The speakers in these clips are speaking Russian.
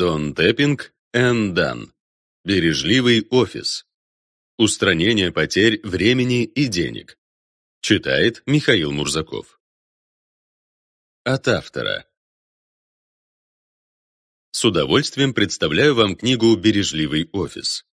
Дон Тэппинг Эн Дан. Бережливый офис. Устранение потерь времени и денег. Читает Михаил Мурзаков. От автора. С удовольствием представляю вам книгу «Бережливый офис».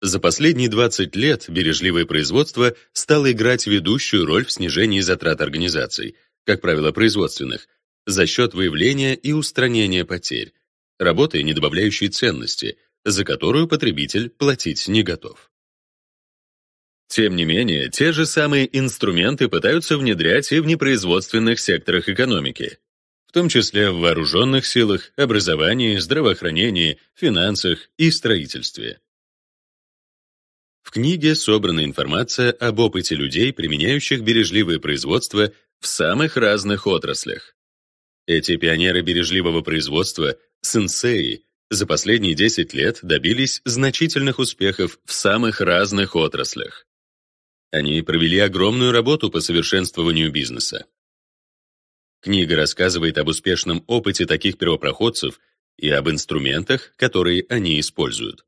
За последние 20 лет бережливое производство стало играть ведущую роль в снижении затрат организаций, как правило, производственных, за счет выявления и устранения потерь, работы, не добавляющей ценности, за которую потребитель платить не готов. Тем не менее, те же самые инструменты пытаются внедрять и в непроизводственных секторах экономики, в том числе в вооруженных силах, образовании, здравоохранении, финансах и строительстве. В книге собрана информация об опыте людей, применяющих бережливое производство в самых разных отраслях. Эти пионеры бережливого производства сенсеи за последние 10 лет добились значительных успехов в самых разных отраслях. Они провели огромную работу по совершенствованию бизнеса. Книга рассказывает об успешном опыте таких первопроходцев и об инструментах, которые они используют.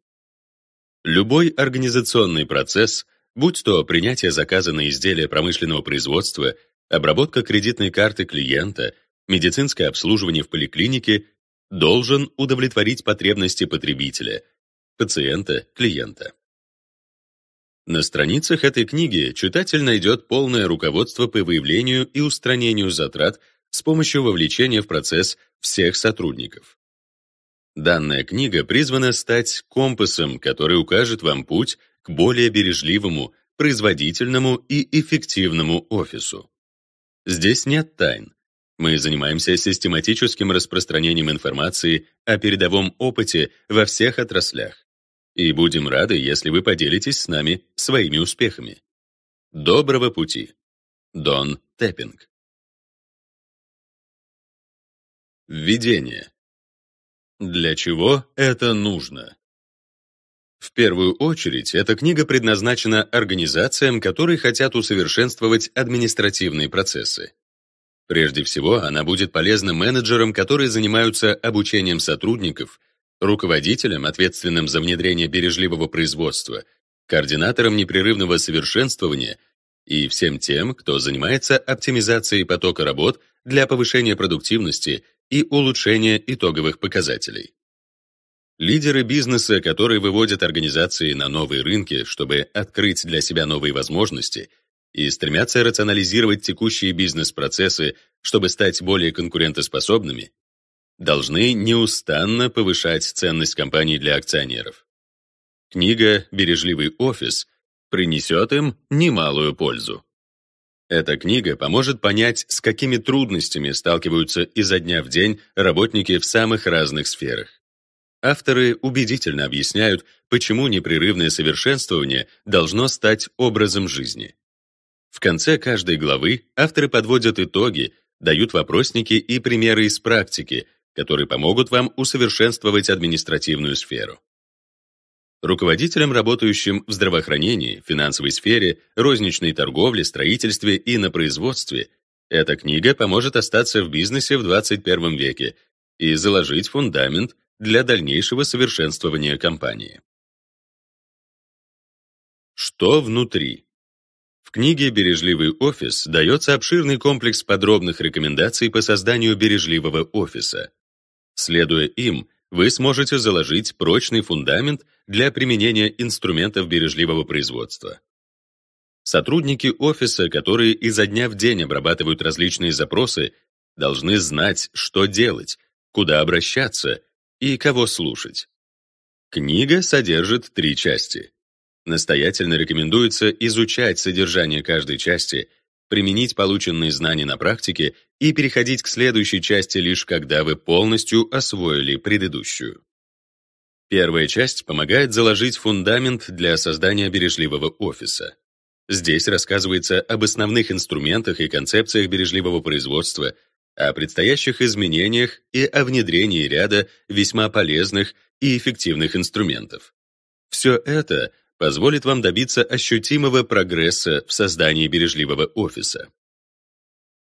Любой организационный процесс, будь то принятие заказа на изделие промышленного производства, обработка кредитной карты клиента, медицинское обслуживание в поликлинике должен удовлетворить потребности потребителя, пациента, клиента. На страницах этой книги читатель найдет полное руководство по выявлению и устранению затрат с помощью вовлечения в процесс всех сотрудников. Данная книга призвана стать компасом, который укажет вам путь к более бережливому, производительному и эффективному офису. Здесь нет тайн. Мы занимаемся систематическим распространением информации о передовом опыте во всех отраслях и будем рады, если вы поделитесь с нами своими успехами. Доброго пути! Дон Теппинг Введение. Для чего это нужно? В первую очередь, эта книга предназначена организациям, которые хотят усовершенствовать административные процессы. Прежде всего, она будет полезна менеджерам, которые занимаются обучением сотрудников, руководителям, ответственным за внедрение бережливого производства, координаторам непрерывного совершенствования и всем тем, кто занимается оптимизацией потока работ для повышения продуктивности и улучшения итоговых показателей. Лидеры бизнеса, которые выводят организации на новые рынки, чтобы открыть для себя новые возможности – и стремятся рационализировать текущие бизнес-процессы, чтобы стать более конкурентоспособными, должны неустанно повышать ценность компании для акционеров. Книга «Бережливый офис» принесет им немалую пользу. Эта книга поможет понять, с какими трудностями сталкиваются изо дня в день работники в самых разных сферах. Авторы убедительно объясняют, почему непрерывное совершенствование должно стать образом жизни. В конце каждой главы авторы подводят итоги, дают вопросники и примеры из практики, которые помогут вам усовершенствовать административную сферу. Руководителям, работающим в здравоохранении, финансовой сфере, розничной торговле, строительстве и на производстве, эта книга поможет остаться в бизнесе в 21 веке и заложить фундамент для дальнейшего совершенствования компании. Что внутри? книге «Бережливый офис» дается обширный комплекс подробных рекомендаций по созданию бережливого офиса. Следуя им, вы сможете заложить прочный фундамент для применения инструментов бережливого производства. Сотрудники офиса, которые изо дня в день обрабатывают различные запросы, должны знать, что делать, куда обращаться и кого слушать. Книга содержит три части. Настоятельно рекомендуется изучать содержание каждой части, применить полученные знания на практике и переходить к следующей части лишь когда вы полностью освоили предыдущую. Первая часть помогает заложить фундамент для создания бережливого офиса. Здесь рассказывается об основных инструментах и концепциях бережливого производства, о предстоящих изменениях и о внедрении ряда весьма полезных и эффективных инструментов. Все это позволит вам добиться ощутимого прогресса в создании бережливого офиса.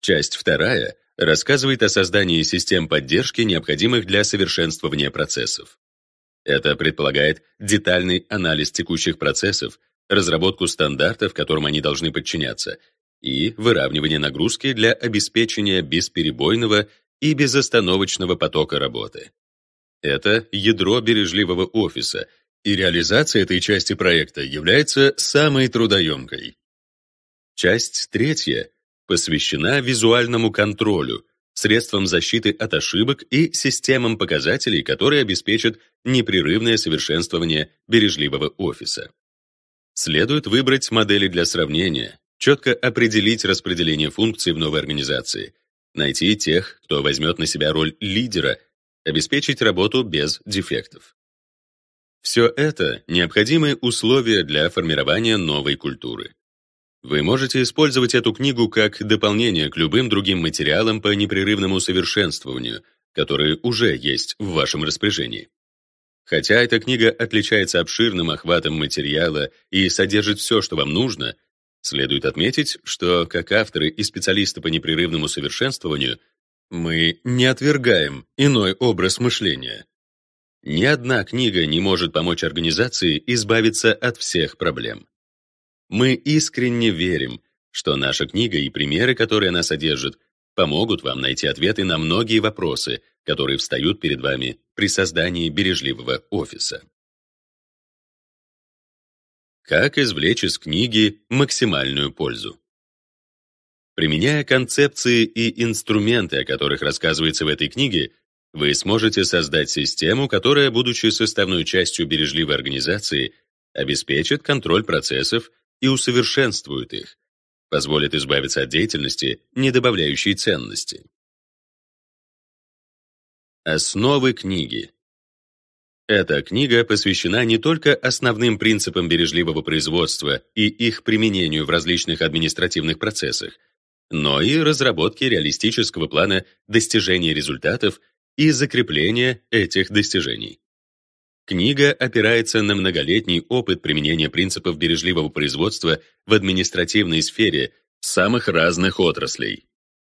Часть вторая рассказывает о создании систем поддержки, необходимых для совершенствования процессов. Это предполагает детальный анализ текущих процессов, разработку стандартов, которым они должны подчиняться, и выравнивание нагрузки для обеспечения бесперебойного и безостановочного потока работы. Это ядро бережливого офиса, и реализация этой части проекта является самой трудоемкой. Часть третья посвящена визуальному контролю, средствам защиты от ошибок и системам показателей, которые обеспечат непрерывное совершенствование бережливого офиса. Следует выбрать модели для сравнения, четко определить распределение функций в новой организации, найти тех, кто возьмет на себя роль лидера, обеспечить работу без дефектов. Все это — необходимые условия для формирования новой культуры. Вы можете использовать эту книгу как дополнение к любым другим материалам по непрерывному совершенствованию, которые уже есть в вашем распоряжении. Хотя эта книга отличается обширным охватом материала и содержит все, что вам нужно, следует отметить, что как авторы и специалисты по непрерывному совершенствованию мы не отвергаем иной образ мышления. Ни одна книга не может помочь организации избавиться от всех проблем. Мы искренне верим, что наша книга и примеры, которые она содержит, помогут вам найти ответы на многие вопросы, которые встают перед вами при создании бережливого офиса. Как извлечь из книги максимальную пользу? Применяя концепции и инструменты, о которых рассказывается в этой книге, вы сможете создать систему, которая, будучи составной частью бережливой организации, обеспечит контроль процессов и усовершенствует их, позволит избавиться от деятельности, не добавляющей ценности. Основы книги. Эта книга посвящена не только основным принципам бережливого производства и их применению в различных административных процессах, но и разработке реалистического плана достижения результатов и закрепления этих достижений. Книга опирается на многолетний опыт применения принципов бережливого производства в административной сфере самых разных отраслей.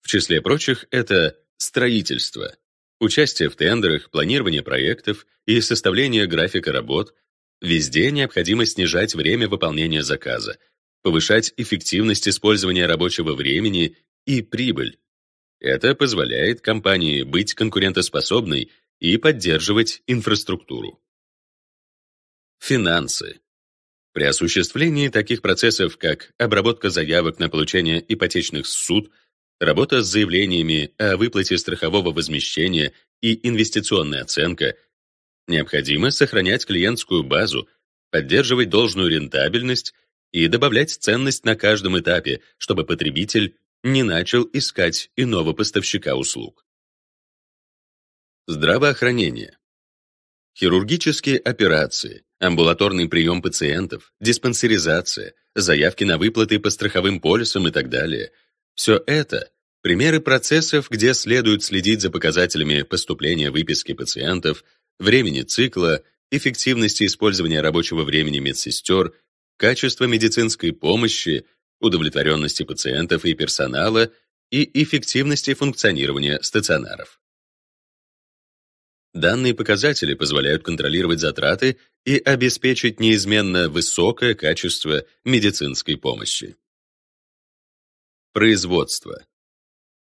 В числе прочих это строительство, участие в тендерах, планирование проектов и составление графика работ. Везде необходимо снижать время выполнения заказа, повышать эффективность использования рабочего времени и прибыль, это позволяет компании быть конкурентоспособной и поддерживать инфраструктуру. Финансы. При осуществлении таких процессов, как обработка заявок на получение ипотечных суд, работа с заявлениями о выплате страхового возмещения и инвестиционная оценка, необходимо сохранять клиентскую базу, поддерживать должную рентабельность и добавлять ценность на каждом этапе, чтобы потребитель не начал искать иного поставщика услуг. Здравоохранение. Хирургические операции, амбулаторный прием пациентов, диспансеризация, заявки на выплаты по страховым полисам и так далее – все это – примеры процессов, где следует следить за показателями поступления выписки пациентов, времени цикла, эффективности использования рабочего времени медсестер, качества медицинской помощи – удовлетворенности пациентов и персонала и эффективности функционирования стационаров. Данные показатели позволяют контролировать затраты и обеспечить неизменно высокое качество медицинской помощи. Производство.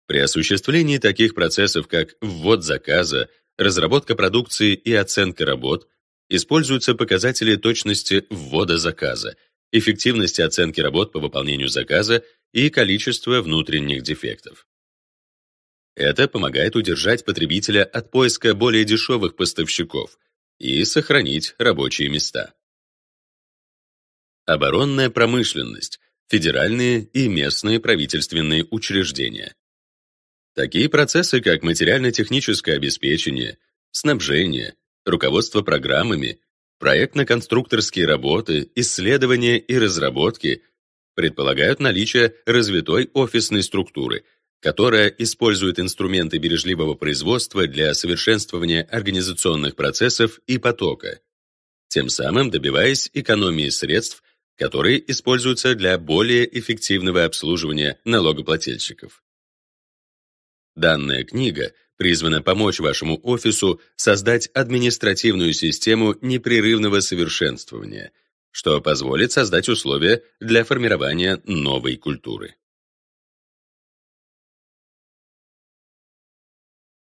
При осуществлении таких процессов, как ввод заказа, разработка продукции и оценка работ, используются показатели точности ввода заказа, эффективности оценки работ по выполнению заказа и количества внутренних дефектов. Это помогает удержать потребителя от поиска более дешевых поставщиков и сохранить рабочие места. Оборонная промышленность, федеральные и местные правительственные учреждения. Такие процессы, как материально-техническое обеспечение, снабжение, руководство программами, Проектно-конструкторские работы, исследования и разработки предполагают наличие развитой офисной структуры, которая использует инструменты бережливого производства для совершенствования организационных процессов и потока, тем самым добиваясь экономии средств, которые используются для более эффективного обслуживания налогоплательщиков. Данная книга призвана помочь вашему офису создать административную систему непрерывного совершенствования, что позволит создать условия для формирования новой культуры.